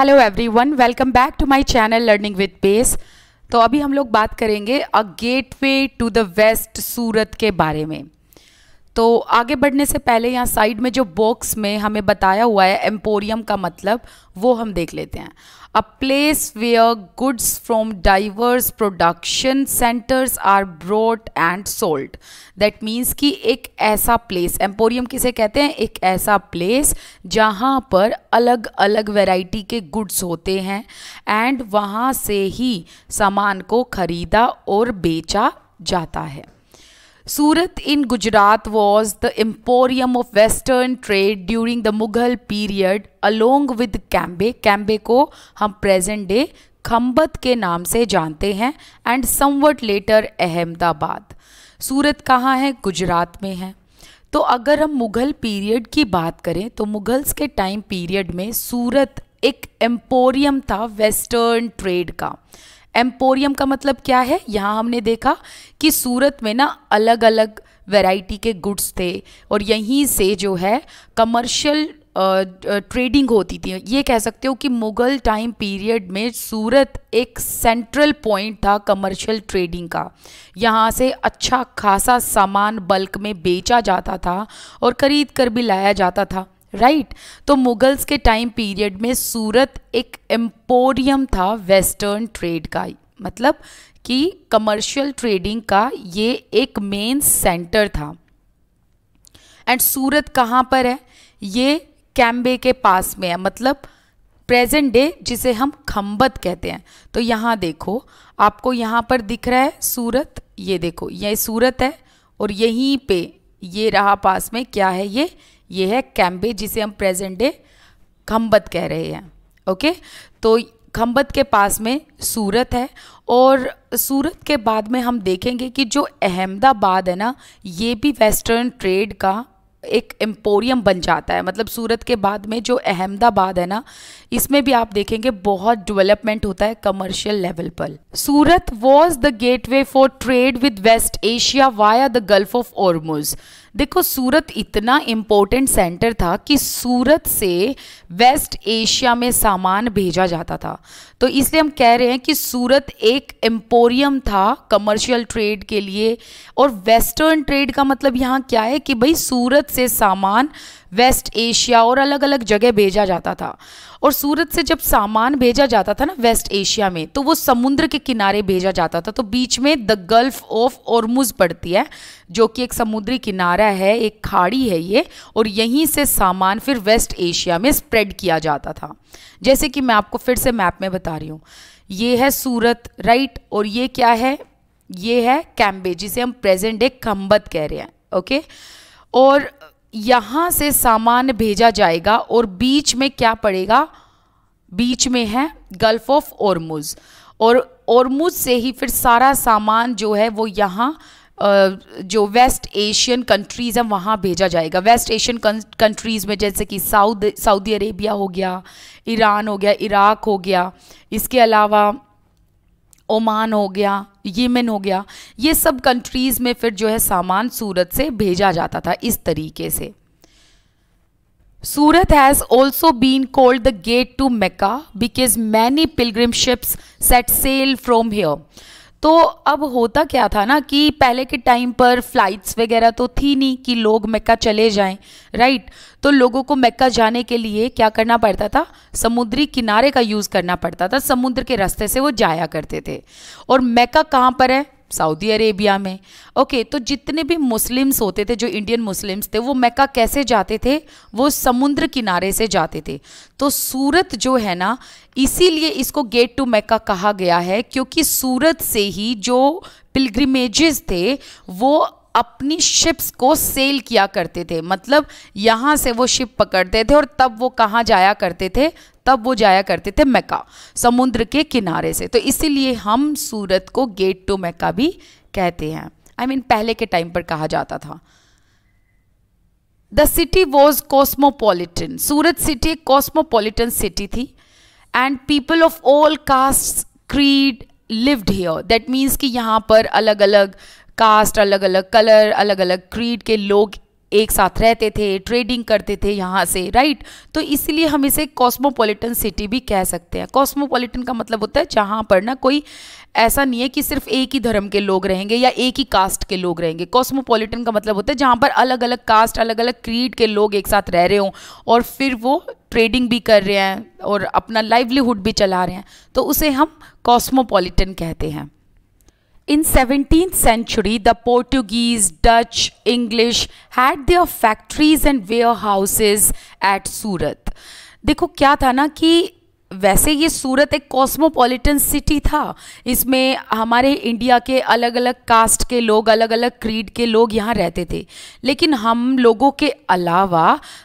Hello everyone welcome back to my channel learning with pace तो अभी हम लोग बात करेंगे a gateway to the west Surat के बारे में तो आगे बढ़ने से पहले यहाँ साइड में जो बॉक्स में हमें बताया हुआ है एम्पोरियम का मतलब वो हम देख लेते हैं a place where goods from diverse production centres are brought and sold that means कि एक ऐसा प्लेस एम्पोरियम किसे कहते हैं एक ऐसा प्लेस जहाँ पर अलग अलग वेराइटी के गुड्स होते हैं एंड वहाँ से ही सामान को खरीदा और बेचा जाता है Surat in Gujarat was the emporium of western trade during the Mughal period along with Cambay Cambay को हम प्रेजेंट डे खम्बत के नाम से जानते हैं and somewhat later Ahmedabad Surat कहाँ है गुजरात में है तो अगर हम मुग़ल पीरियड की बात करें तो मुग़ल्स के टाइम पीरियड में सूरत एक एम्पोरियम था वेस्टर्न ट्रेड का एम्पोरियम का मतलब क्या है यहाँ हमने देखा कि सूरत में ना अलग अलग वैरायटी के गुड्स थे और यहीं से जो है कमर्शियल ट्रेडिंग होती थी ये कह सकते हो कि मुग़ल टाइम पीरियड में सूरत एक सेंट्रल पॉइंट था कमर्शियल ट्रेडिंग का यहाँ से अच्छा खासा सामान बल्क में बेचा जाता था और ख़रीद कर भी लाया जाता था राइट right? तो मुगल्स के टाइम पीरियड में सूरत एक एम्पोरियम था वेस्टर्न ट्रेड का मतलब कि कमर्शियल ट्रेडिंग का ये एक मेन सेंटर था एंड सूरत कहाँ पर है ये कैम्बे के पास में है मतलब प्रेजेंट डे जिसे हम खम्बत कहते हैं तो यहाँ देखो आपको यहाँ पर दिख रहा है सूरत ये देखो ये सूरत है और यहीं पे ये रहा पास में क्या है ये ये है कैम्बे जिसे हम प्रेजेंट डे खम्बत कह रहे हैं ओके तो खम्बत के पास में सूरत है और सूरत के बाद में हम देखेंगे कि जो अहमदाबाद है ना ये भी वेस्टर्न ट्रेड का एक एम्पोरियम बन जाता है मतलब सूरत के बाद में जो अहमदाबाद है ना इसमें भी आप देखेंगे बहुत डेवलपमेंट होता है कमर्शियल लेवल पर Surat was the gateway for trade with West Asia via the Gulf of Ormuz देखो सूरत इतना इम्पोर्टेंट सेंटर था कि सूरत से वेस्ट एशिया में सामान भेजा जाता था तो इसलिए हम कह रहे हैं कि सूरत एक एम्पोरियम था कमर्शियल ट्रेड के लिए और वेस्टर्न ट्रेड का मतलब यहाँ क्या है कि भाई सूरत से सामान वेस्ट एशिया और अलग अलग जगह भेजा जाता था और सूरत से जब सामान भेजा जाता था ना वेस्ट एशिया में तो वो समुद्र के किनारे भेजा जाता था तो बीच में द गल्फ ऑफ ओरमुज पड़ती है जो कि एक समुद्री किनारा है एक खाड़ी है ये और यहीं से सामान फिर वेस्ट एशिया में स्प्रेड किया जाता था जैसे कि मैं आपको फिर से मैप में बता रही हूँ ये है सूरत राइट और ये क्या है ये है कैम्बे जिसे हम प्रेजेंट डे खम्बत कह रहे हैं ओके और यहाँ से सामान भेजा जाएगा और बीच में क्या पड़ेगा बीच में है गल्फ ऑफ ओरमुज और ओरमुज से ही फिर सारा सामान जो है वो यहाँ जो वेस्ट एशियन कंट्रीज़ हैं वहाँ भेजा जाएगा वेस्ट एशियन कंट्रीज़ में जैसे कि साउद सऊदी अरेबिया हो गया ईरान हो गया इराक हो गया इसके अलावा ओमान हो गया यमन हो गया ये सब कंट्रीज में फिर जो है सामान सूरत से भेजा जाता था इस तरीके से Surat has also been called the gate to Mecca because many pilgrim ships set sail from here तो अब होता क्या था ना कि पहले के टाइम पर फ़्लाइट्स वगैरह तो थी नहीं कि लोग मक्का चले जाएं राइट तो लोगों को मक्का जाने के लिए क्या करना पड़ता था समुद्री किनारे का यूज़ करना पड़ता था समुद्र के रास्ते से वो जाया करते थे और मक्का कहाँ पर है सऊदी अरेबिया में ओके तो जितने भी मुस्लिम्स होते थे जो इंडियन मुस्लिम्स थे वो मक्का कैसे जाते थे वो समुद्र किनारे से जाते थे तो सूरत जो है ना इसीलिए इसको गेट टू मक्का कहा गया है क्योंकि सूरत से ही जो पिलग्रिमेजेस थे वो अपनी शिप्स को सेल किया करते थे मतलब यहाँ से वो शिप पकड़ते थे और तब वो कहाँ जाया करते थे तब वो जाया करते थे मक्का समुद्र के किनारे से तो इसीलिए हम सूरत को गेट टू मक्का भी कहते हैं आई I मीन mean, पहले के टाइम पर कहा जाता था the city was cosmopolitan Surat city एक कॉस्मोपोलिटन सिटी थी and people of all caste creed lived here that means कि यहाँ पर अलग अलग कास्ट अलग अलग कलर अलग अलग क्रीड के लोग एक साथ रहते थे ट्रेडिंग करते थे यहाँ से राइट तो इसलिए हम इसे कॉस्मोपॉलिटन सिटी भी कह सकते हैं कॉस्मोपॉलिटन का मतलब होता है जहाँ पर ना कोई ऐसा नहीं है कि सिर्फ एक ही धर्म के लोग रहेंगे या एक ही कास्ट के लोग रहेंगे कॉस्मोपॉलिटन का मतलब होता है जहाँ पर अलग अलग कास्ट अलग अलग क्रीड के लोग एक साथ रह रहे हों और फिर वो ट्रेडिंग भी कर रहे हैं और अपना लाइवलीहुड भी चला रहे हैं तो उसे हम कॉस्मोपॉलिटन कहते हैं In 17th century, the Portuguese, Dutch, English had their factories and warehouses at Surat. देखो क्या था ना कि वैसे ये सूरत एक कॉस्मोपॉलिटन सिटी था इसमें हमारे इंडिया के अलग अलग कास्ट के लोग अलग अलग क्रीड के लोग यहाँ रहते थे लेकिन हम लोगों के अलावा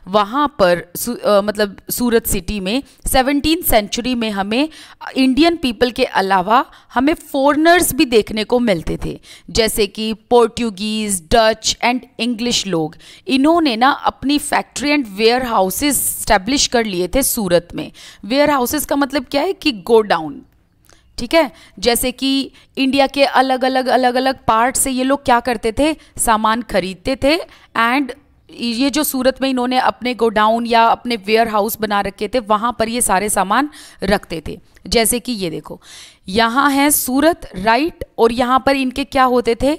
वहाँ पर सु, आ, मतलब सूरत सिटी में सेवनटीन सेंचुरी में हमें इंडियन पीपल के अलावा हमें फॉरनर्स भी देखने को मिलते थे जैसे कि पोर्टुगीज़ डच एंड इंग्लिश लोग इन्होंने ना अपनी factory and warehouses establish कर लिए थे सूरत में वेयर हाउसेज प्रोसेस का मतलब क्या है कि गो डाउन ठीक है जैसे कि इंडिया के अलग अलग अलग अलग पार्ट से ये लोग क्या करते थे सामान खरीदते थे एंड ये जो सूरत में इन्होंने अपने गोडाउन या अपने वेयर हाउस बना रखे थे वहां पर ये सारे सामान रखते थे जैसे कि ये देखो यहां है सूरत राइट और यहाँ पर इनके क्या होते थे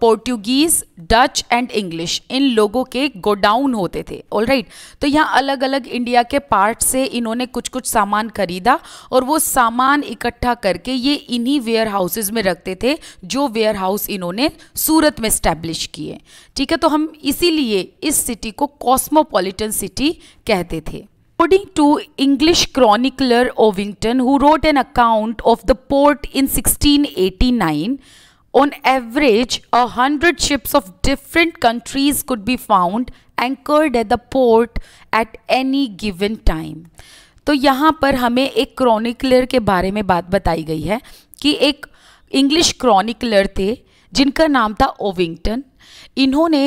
पोर्टुगीज डच एंड इंग्लिश इन लोगों के गोडाउन होते थे ऑल राइट right? तो यहाँ अलग अलग इंडिया के पार्ट से इन्होंने कुछ कुछ सामान खरीदा और वो सामान इकट्ठा करके ये इन्हीं वेयर हाउसेज में रखते थे जो वेयर हाउस इन्होंने सूरत में स्टैब्लिश किए ठीक है तो हम इसीलिए इस सिटी को कॉस्मोपोलिटन सिटी कहते थे According to English chronicler Ovington, who wrote an account of the port in 1689, On average, a hundred ships of different countries could be found anchored at the port at any given time. तो यहाँ पर हमें एक chronicler के बारे में बात बताई गई है कि एक इंग्लिश क्रॉनिकलर थे जिनका नाम था ओविंगटन इन्होंने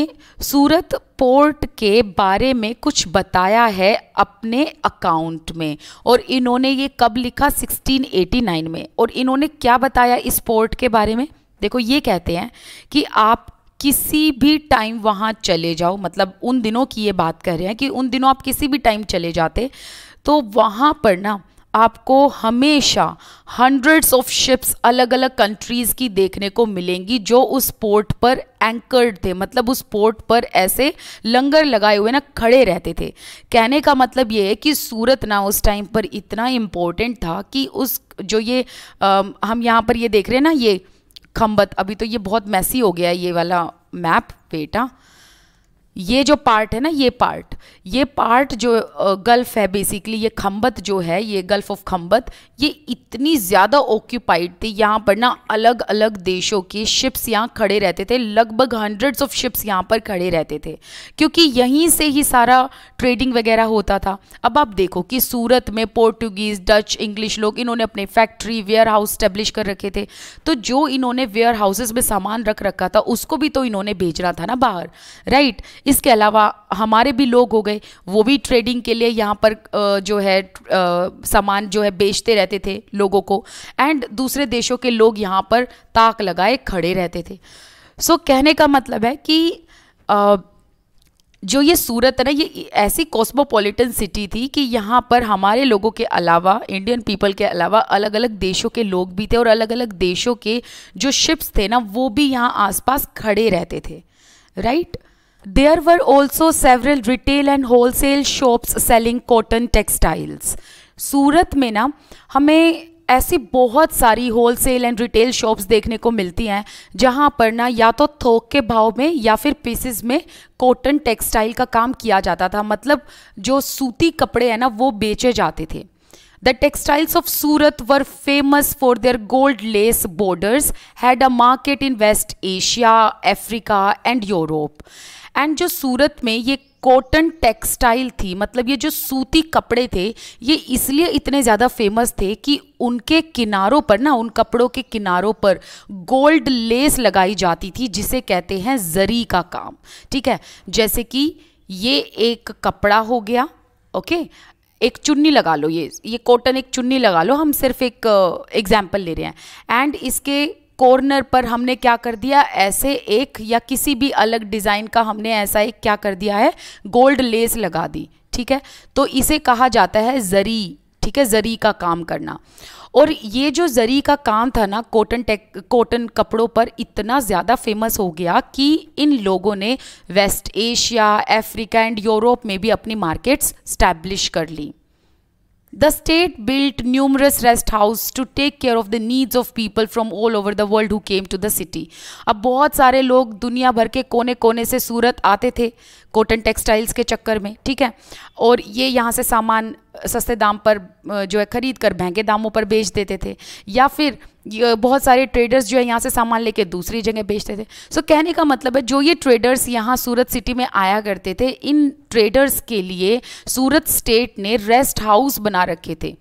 सूरत पोर्ट के बारे में कुछ बताया है अपने अकाउंट में और इन्होंने ये कब लिखा 1689 में और इन्होंने क्या बताया इस पोर्ट के बारे में देखो ये कहते हैं कि आप किसी भी टाइम वहाँ चले जाओ मतलब उन दिनों की ये बात कर रहे हैं कि उन दिनों आप किसी भी टाइम चले जाते तो वहाँ पर ना आपको हमेशा हंड्रेड्स ऑफ शिप्स अलग अलग कंट्रीज़ की देखने को मिलेंगी जो उस पोर्ट पर एंकर्ड थे मतलब उस पोर्ट पर ऐसे लंगर लगाए हुए ना खड़े रहते थे कहने का मतलब ये है कि सूरत ना उस टाइम पर इतना इम्पोर्टेंट था कि उस जो ये आ, हम यहाँ पर ये देख रहे हैं ना ये खम्बत अभी तो ये बहुत मैसी हो गया है ये वाला मैप बेटा ये जो पार्ट है ना ये पार्ट ये पार्ट जो गल्फ है बेसिकली ये खम्बत जो है ये गल्फ ऑफ खम्बत ये इतनी ज़्यादा ऑक्यूपाइड थी यहाँ पर ना अलग अलग देशों के शिप्स यहाँ खड़े रहते थे लगभग हंड्रेड्स ऑफ शिप्स यहाँ पर खड़े रहते थे क्योंकि यहीं से ही सारा ट्रेडिंग वगैरह होता था अब आप देखो कि सूरत में पोर्टुगीज़ डच इंग्लिश लोग इन्होंने अपने फैक्ट्री वेयर हाउस स्टेब्लिश कर रखे थे तो जो इन्होंने वेयर हाउसेज में सामान रख रखा था उसको भी तो इन्होंने भेजना था ना बाहर राइट इसके अलावा हमारे भी लोग हो गए वो भी ट्रेडिंग के लिए यहाँ पर जो है सामान जो है बेचते रहते थे लोगों को एंड दूसरे देशों के लोग यहाँ पर ताक लगाए खड़े रहते थे सो so, कहने का मतलब है कि जो ये सूरत है ना ये ऐसी कॉस्मोपॉलिटन सिटी थी कि यहाँ पर हमारे लोगों के अलावा इंडियन पीपल के अलावा अलग अलग देशों के लोग भी थे और अलग अलग देशों के जो शिप्स थे ना वो भी यहाँ आसपास खड़े रहते थे right right? There were also several retail and wholesale shops selling cotton textiles. Surat में ना हमें ऐसी बहुत सारी होलसेल एंड रिटेल शॉप्स देखने को मिलती हैं जहाँ पर ना या तो थोक के भाव में या फिर पीसेस में कॉटन टेक्सटाइल का काम किया जाता था मतलब जो सूती कपड़े हैं ना वो बेचे जाते थे The textiles of Surat were famous for their gold lace borders, had a market in West Asia, Africa and Europe. And जो सूरत में ये कॉटन टेक्सटाइल थी मतलब ये जो सूती कपड़े थे ये इसलिए इतने ज़्यादा फेमस थे कि उनके किनारों पर ना उन कपड़ों के किनारों पर गोल्ड लेस लगाई जाती थी जिसे कहते हैं जरी का काम ठीक है जैसे कि ये एक कपड़ा हो गया ओके एक चुन्नी लगा लो ये ये कॉटन एक चुन्नी लगा लो हम सिर्फ एक एग्जाम्पल ले रहे हैं एंड इसके कॉर्नर पर हमने क्या कर दिया ऐसे एक या किसी भी अलग डिज़ाइन का हमने ऐसा एक क्या कर दिया है गोल्ड लेस लगा दी ठीक है तो इसे कहा जाता है जरी ठीक है ज़री का काम करना और ये जो ज़री का काम था ना कॉटन टेक कॉटन कपड़ों पर इतना ज़्यादा फेमस हो गया कि इन लोगों ने West Asia Africa and Europe में भी अपनी मार्केट्स स्टैब्लिश कर ली the state built numerous rest house to take care of the needs of people from all over the world who came to the city अब बहुत सारे लोग दुनिया भर के कोने कोने से सूरत आते थे कॉटन टेक्सटाइल्स के चक्कर में ठीक है और ये यहाँ से सामान सस्ते दाम पर जो है ख़रीद कर महंगे दामों पर बेच देते थे या फिर बहुत सारे ट्रेडर्स जो है यहाँ से सामान लेके दूसरी जगह बेचते थे सो so, कहने का मतलब है जो ये ट्रेडर्स यहाँ सूरत सिटी में आया करते थे इन ट्रेडर्स के लिए सूरत स्टेट ने रेस्ट हाउस बना रखे थे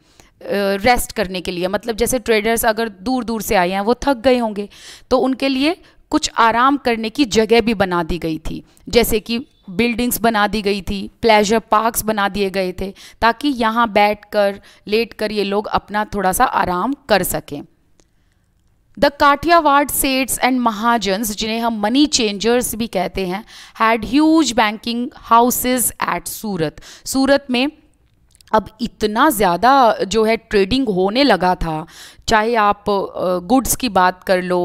रेस्ट करने के लिए मतलब जैसे ट्रेडर्स अगर दूर दूर से आए हैं वो थक गए होंगे तो उनके लिए कुछ आराम करने की जगह भी बना दी गई थी जैसे कि बिल्डिंग्स बना दी गई थी प्लेजर पार्क्स बना दिए गए थे ताकि यहाँ बैठ कर लेट कर ये लोग अपना थोड़ा सा आराम कर सकें द काठियावाड़ सेट्स एंड महाजन्स जिन्हें हम मनी चेंजर्स भी कहते हैं had huge banking houses at Surat Surat में अब इतना ज़्यादा जो है ट्रेडिंग होने लगा था चाहे आप गुड्स की बात कर लो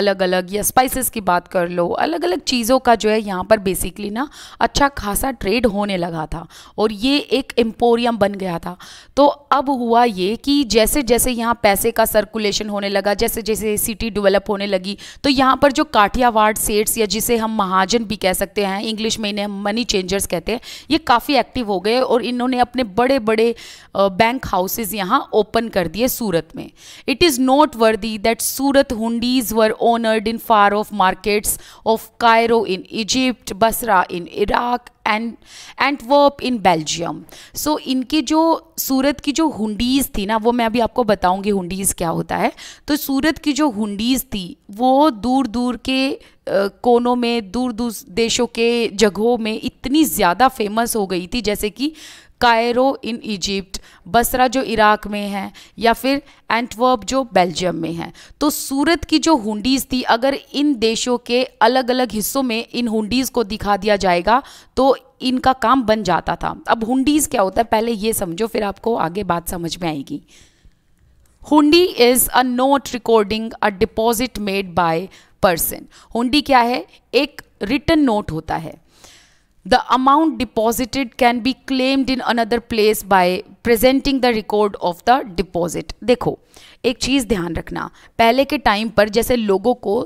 अलग अलग या स्पाइसेस की बात कर लो अलग अलग चीज़ों का जो है यहाँ पर बेसिकली ना अच्छा खासा ट्रेड होने लगा था और ये एक एम्पोरियम बन गया था तो अब हुआ ये कि जैसे जैसे यहाँ पैसे का सर्कुलेशन होने लगा जैसे जैसे सिटी डेवलप होने लगी तो यहाँ पर जो काठियावाड़ सेट्स या जिसे हम महाजन भी कह सकते हैं इंग्लिश में इन्हें मनी चेंजर्स कहते हैं ये काफ़ी एक्टिव हो गए और इन्होंने अपने बड़े बड़े बैंक हाउसेज़ यहाँ ओपन कर दिए सूरत में It is noteworthy that Surat hundis were honored in far-off markets of Cairo in Egypt, Basra in Iraq and Antwerp in Belgium so इनके जो सूरत की जो हुंडीज़ थी ना वो मैं अभी आपको बताऊंगी हुंडीज़ क्या होता है तो सूरत की जो हुंडीज़ थी वो दूर दूर के कोनों में दूर दूर देशों के जगहों में इतनी ज़्यादा फेमस हो गई थी जैसे कि कायरो इन इजिप्ट बसरा जो इराक में है या फिर एंटवर्ब जो बेल्जियम में है तो सूरत की जो हुंडीज थी अगर इन देशों के अलग अलग हिस्सों में इन हुंडीज को दिखा दिया जाएगा तो इनका काम बन जाता था अब हुंडीज क्या होता है पहले ये समझो फिर आपको आगे बात समझ में आएगी hundi is a note recording a deposit made by person hundi क्या है एक रिटर्न नोट होता है the amount deposited can be claimed in another place by presenting the record of the deposit. देखो एक चीज़ ध्यान रखना पहले के टाइम पर जैसे लोगों को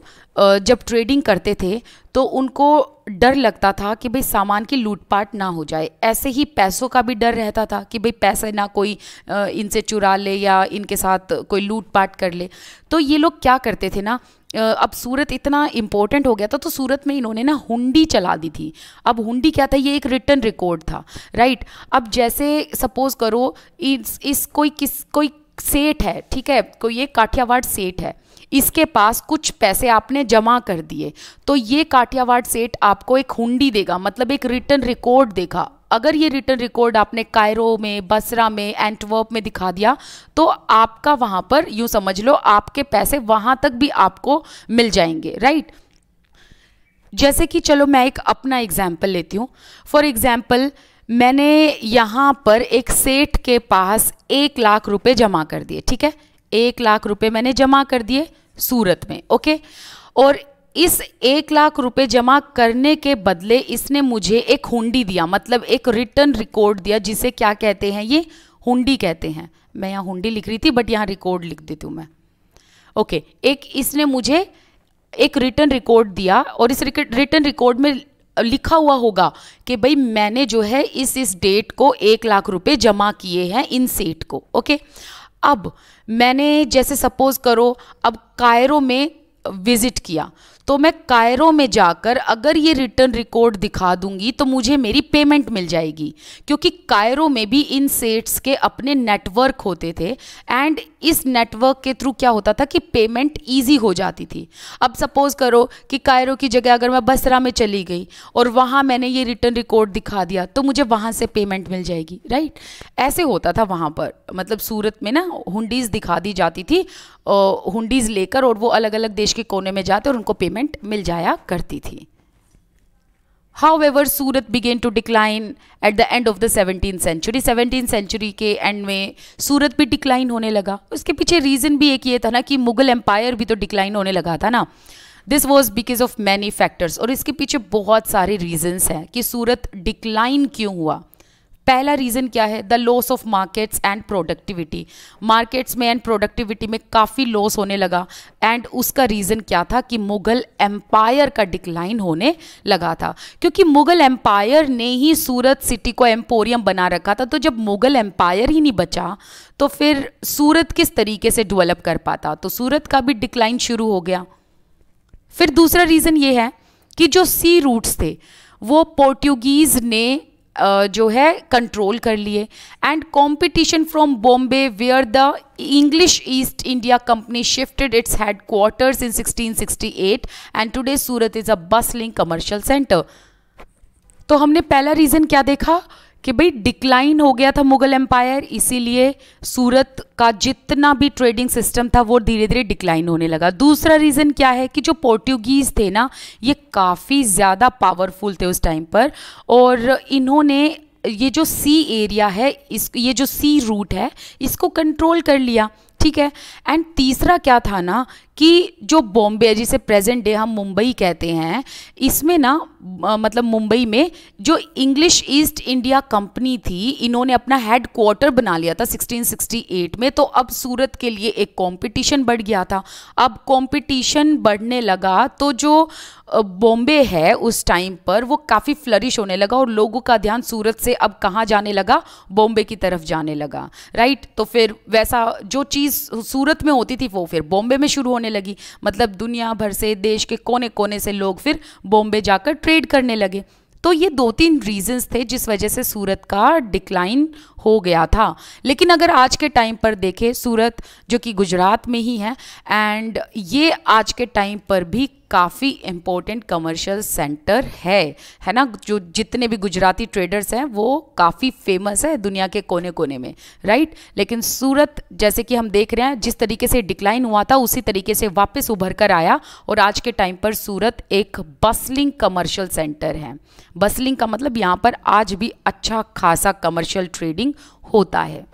जब ट्रेडिंग करते थे तो उनको डर लगता था कि भाई सामान की लूटपाट ना हो जाए ऐसे ही पैसों का भी डर रहता था कि भाई पैसे ना कोई इनसे चुरा ले या इनके साथ कोई लूटपाट कर ले तो ये लोग क्या करते थे ना अब सूरत इतना इम्पोर्टेंट हो गया था तो सूरत में इन्होंने ना हुंडी चला दी थी अब हुंडी क्या था ये एक रिटर्न रिकॉर्ड था राइट अब जैसे सपोज़ करो इस, इस कोई किस कोई सेठ है ठीक है कोई ये काठियावाड़ सेठ है इसके पास कुछ पैसे आपने जमा कर दिए तो ये काठियावाड़ सेठ आपको एक हुंडी देगा मतलब एक रिटर्न रिकॉर्ड देगा अगर ये रिटर्न रिकॉर्ड आपने कायरो में बसरा में एंटवर्प में दिखा दिया तो आपका वहाँ पर यूँ समझ लो आपके पैसे वहाँ तक भी आपको मिल जाएंगे राइट जैसे कि चलो मैं एक अपना एग्जाम्पल लेती हूँ फॉर एग्जाम्पल मैंने यहाँ पर एक सेठ के पास एक लाख रुपए जमा कर दिए ठीक है एक लाख रुपए मैंने जमा कर दिए सूरत में ओके और इस एक लाख रुपए जमा करने के बदले इसने मुझे एक हुंडी दिया मतलब एक रिटर्न रिकॉर्ड दिया जिसे क्या कहते हैं ये हुंडी कहते हैं मैं यहाँ हुंडी लिख रही थी बट यहाँ रिकॉर्ड लिख देती हूँ मैं ओके एक इसने मुझे एक रिटर्न रिकॉर्ड दिया और इस रिटर्न रिकॉर्ड में लिखा हुआ होगा कि भाई मैंने जो है इस इस डेट को एक लाख रुपए जमा किए हैं इन सेट को ओके अब मैंने जैसे सपोज करो अब कायरों में विज़िट किया तो मैं कायरो में जाकर अगर ये रिटर्न रिकॉर्ड दिखा दूंगी तो मुझे मेरी पेमेंट मिल जाएगी क्योंकि कायरो में भी इन सेट्स के अपने नेटवर्क होते थे एंड इस नेटवर्क के थ्रू क्या होता था कि पेमेंट इजी हो जाती थी अब सपोज़ करो कि कायरो की जगह अगर मैं बसरा में चली गई और वहाँ मैंने ये रिटर्न रिकॉर्ड दिखा दिया तो मुझे वहाँ से पेमेंट मिल जाएगी राइट ऐसे होता था वहाँ पर मतलब सूरत में ना हुडीज़ दिखा दी जाती थी हुडीज़ लेकर और वो अलग अलग देश देश के कोने में जाते और उनको पेमेंट मिल जाया करती थी however Surat began to decline at the end of the seventeen century seventeen century के एंड में सूरत भी डिक्लाइन होने लगा उसके पीछे रीज़न भी एक ये था ना कि मुगल एम्पायर भी तो डिक्लाइन होने लगा था ना this was because of many factors और इसके पीछे बहुत सारे रीजन्स हैं कि सूरत डिक्लाइन क्यों हुआ पहला रीज़न क्या है the loss of markets and productivity markets में एंड प्रोडक्टिविटी में काफ़ी लॉस होने लगा एंड उसका रीज़न क्या था कि मुग़ल एम्पायर का डिक्लाइन होने लगा था क्योंकि मुग़ल एम्पायर ने ही सूरत सिटी को एम्पोरियम बना रखा था तो जब मुग़ल एम्पायर ही नहीं बचा तो फिर सूरत किस तरीके से डेवलप कर पाता तो सूरत का भी डिक्लाइन शुरू हो गया फिर दूसरा रीज़न ये है कि जो सी रूट्स थे वो पोर्टुगीज़ ने जो है कंट्रोल कर लिए and competition from Bombay where the English East India Company shifted its headquarters in 1668 and today Surat is a bustling commercial centre तो हमने पहला रीज़न क्या देखा कि भाई डिक्लाइन हो गया था मुगल एम्पायर इसीलिए सूरत का जितना भी ट्रेडिंग सिस्टम था वो धीरे धीरे डिक्लाइन होने लगा दूसरा रीज़न क्या है कि जो पोर्टुगीज़ थे ना ये काफ़ी ज़्यादा पावरफुल थे उस टाइम पर और इन्होंने ये जो सी एरिया है इस ये जो सी रूट है इसको कंट्रोल कर लिया ठीक है एंड तीसरा क्या था ना कि जो बॉम्बे जिसे प्रेजेंट डे हम मुंबई कहते हैं इसमें ना मतलब मुंबई में जो इंग्लिश ईस्ट इंडिया कंपनी थी इन्होंने अपना हेड क्वार्टर बना लिया था 1668 में तो अब सूरत के लिए एक कंपटीशन बढ़ गया था अब कंपटीशन बढ़ने लगा तो जो बॉम्बे है उस टाइम पर वो काफ़ी फ्लरिश होने लगा और लोगों का ध्यान सूरत से अब कहाँ जाने लगा बॉम्बे की तरफ जाने लगा राइट तो फिर वैसा जो चीज़ सूरत में होती थी वो फिर बॉम्बे में शुरू होने लगी मतलब दुनिया भर से देश के कोने कोने से लोग फिर बॉम्बे जाकर ट्रेड करने लगे तो ये दो तीन रीजंस थे जिस वजह से सूरत का डिक्लाइन हो गया था लेकिन अगर आज के टाइम पर देखें सूरत जो कि गुजरात में ही है एंड ये आज के टाइम पर भी काफ़ी इम्पोर्टेंट कमर्शियल सेंटर है है ना जो जितने भी गुजराती ट्रेडर्स हैं वो काफ़ी फेमस है दुनिया के कोने कोने में राइट लेकिन सूरत जैसे कि हम देख रहे हैं जिस तरीके से डिक्लाइन हुआ था उसी तरीके से वापस उभर कर आया और आज के टाइम पर सूरत एक बसलिंग कमर्शियल सेंटर है बसलिंग का मतलब यहाँ पर आज भी अच्छा खासा कमर्शियल ट्रेडिंग होता है